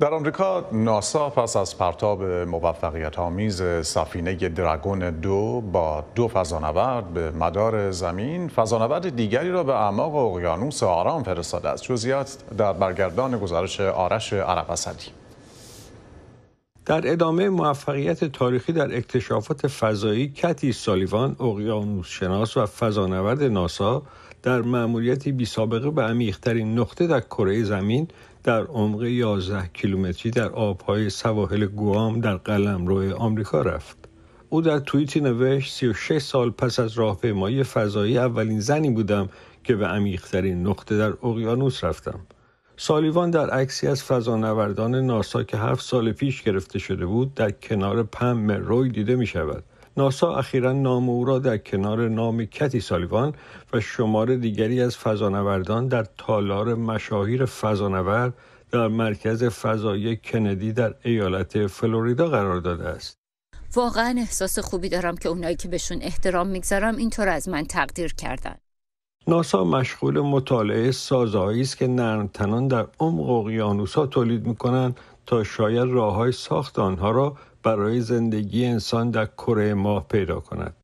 در آمریکا ناسا پس از پرتاب موفقیت آمیز سفینه دراگون دو با دو فضانورد به مدار زمین فضانورد دیگری را به اعماق اقیانوس آرام فرستاده است جزئیات در برگردان گزارش آرش عرب اسدی در ادامه موفقیت تاریخی در اکتشافات فضایی کتی سالیوان شناس و فضانورد ناسا در مأموریتی بی سابقه به عمیق‌ترین نقطه در کره زمین در عمق 11 کیلومتری در آبهای سواحل گوام در قلمرو آمریکا رفت. او در توییتی نوشت 36 سال پس از راهپیمایی فضایی اولین زنی بودم که به عمیقترین نقطه در اقیانوس رفتم. سالیوان در عکسی از فضانوردان ناسا که هفت سال پیش گرفته شده بود در کنار پم مروی دیده می شود. ناسا اخیرا نام او را در کنار نام کتی سالیوان و شمار دیگری از فضانوردان در تالار مشاهیر فضانورد در مرکز فضایی کندی در ایالت فلوریدا قرار داده است. واقعا احساس خوبی دارم که اونایی که بهشون احترام میگذارم اینطور از من تقدیر کردن. ناسا مشغول مطالعه سازهایی است که نرمتنان در عمق اقیانوسها تولید میکنند تا شاید راههای ساخت آنها را برای زندگی انسان در کره ماه پیدا کند